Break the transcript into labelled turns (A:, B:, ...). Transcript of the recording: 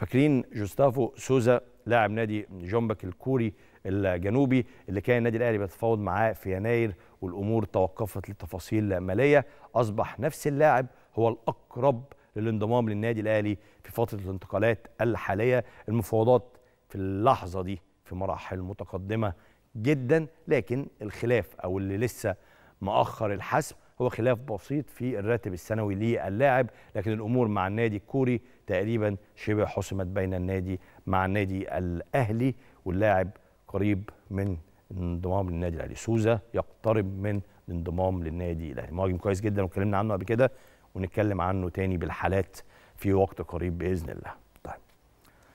A: فاكرين جوستافو سوزا لاعب نادي جومبك الكوري الجنوبي اللي كان النادي الاهلي بيتفاوض معاه في يناير والامور توقفت لتفاصيل ماليه اصبح نفس اللاعب هو الاقرب للانضمام للنادي الاهلي في فتره الانتقالات الحاليه المفاوضات في اللحظه دي في مراحل متقدمه جدا لكن الخلاف او اللي لسه مأخر الحسم هو خلاف بسيط في الراتب السنوي للاعب لكن الامور مع النادي الكوري تقريبا شبه حسمت بين النادي مع النادي الاهلي واللاعب قريب من انضمام للنادي الاهلي سوزا يقترب من الانضمام للنادي الاهلي مهاجم كويس جدا واتكلمنا عنه قبل كده ونتكلم عنه تاني بالحالات في وقت قريب باذن الله